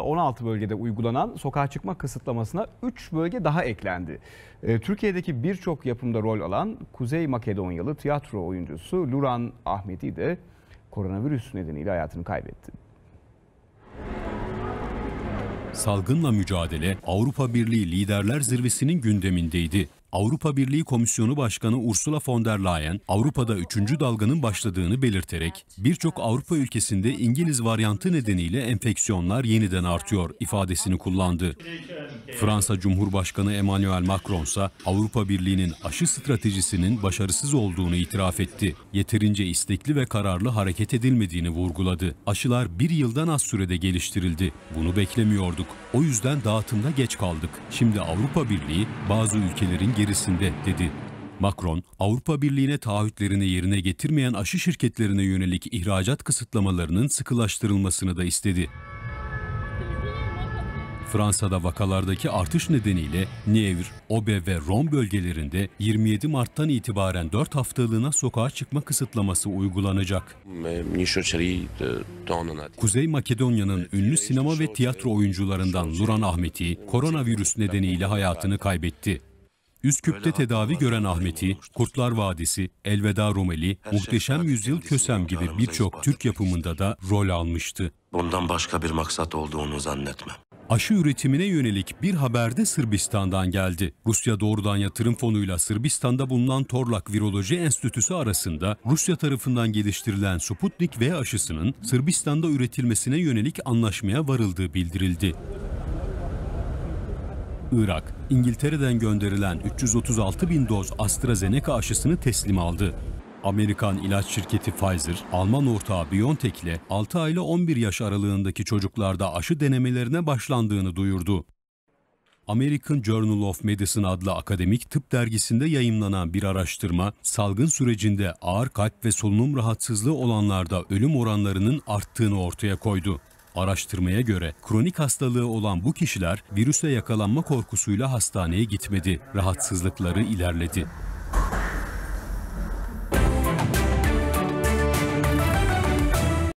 16 bölgede uygulanan sokağa çıkma kısıtlamasına 3 bölge daha eklendi. Ee, Türkiye'deki birçok yapımda rol alan Kuzey Makedonyalı tiyatro oyuncusu Luran Ahmeti de koronavirüs nedeniyle hayatını kaybetti. Salgınla mücadele Avrupa Birliği Liderler Zirvesi'nin gündemindeydi. Avrupa Birliği Komisyonu Başkanı Ursula von der Leyen, Avrupa'da üçüncü dalganın başladığını belirterek, birçok Avrupa ülkesinde İngiliz varyantı nedeniyle enfeksiyonlar yeniden artıyor ifadesini kullandı. Fransa Cumhurbaşkanı Emmanuel Macron ise Avrupa Birliği'nin aşı stratejisinin başarısız olduğunu itiraf etti. Yeterince istekli ve kararlı hareket edilmediğini vurguladı. Aşılar bir yıldan az sürede geliştirildi. Bunu beklemiyorduk. O yüzden dağıtımda geç kaldık. Şimdi Avrupa Birliği bazı ülkelerin gerisinde dedi. Macron, Avrupa Birliği'ne taahhütlerini yerine getirmeyen aşı şirketlerine yönelik ihracat kısıtlamalarının sıkılaştırılmasını da istedi. Fransa'da vakalardaki artış nedeniyle Nievre, Obe ve Rom bölgelerinde 27 Mart'tan itibaren 4 haftalığına sokağa çıkma kısıtlaması uygulanacak. Kuzey Makedonya'nın ünlü sinema ve tiyatro oyuncularından Nuran Ahmeti koronavirüs nedeniyle hayatını kaybetti. Üsküp'te tedavi gören Ahmeti, Kurtlar Vadisi, Elveda Romeli, Muhteşem Yüzyıl Kösem gibi birçok Türk yapımında da rol almıştı. Bundan başka bir maksat olduğunu zannetmem aşı üretimine yönelik bir haber de Sırbistan'dan geldi. Rusya doğrudan yatırım fonuyla Sırbistan'da bulunan Torlak Viroloji Enstitüsü arasında Rusya tarafından geliştirilen Sputnik V aşısının Sırbistan'da üretilmesine yönelik anlaşmaya varıldığı bildirildi. Irak, İngiltere'den gönderilen 336 bin doz AstraZeneca aşısını teslim aldı. Amerikan ilaç şirketi Pfizer, Alman ortağı BioNTech ile 6 ile 11 yaş aralığındaki çocuklarda aşı denemelerine başlandığını duyurdu. American Journal of Medicine adlı akademik tıp dergisinde yayımlanan bir araştırma, salgın sürecinde ağır kalp ve solunum rahatsızlığı olanlarda ölüm oranlarının arttığını ortaya koydu. Araştırmaya göre kronik hastalığı olan bu kişiler virüse yakalanma korkusuyla hastaneye gitmedi, rahatsızlıkları ilerledi.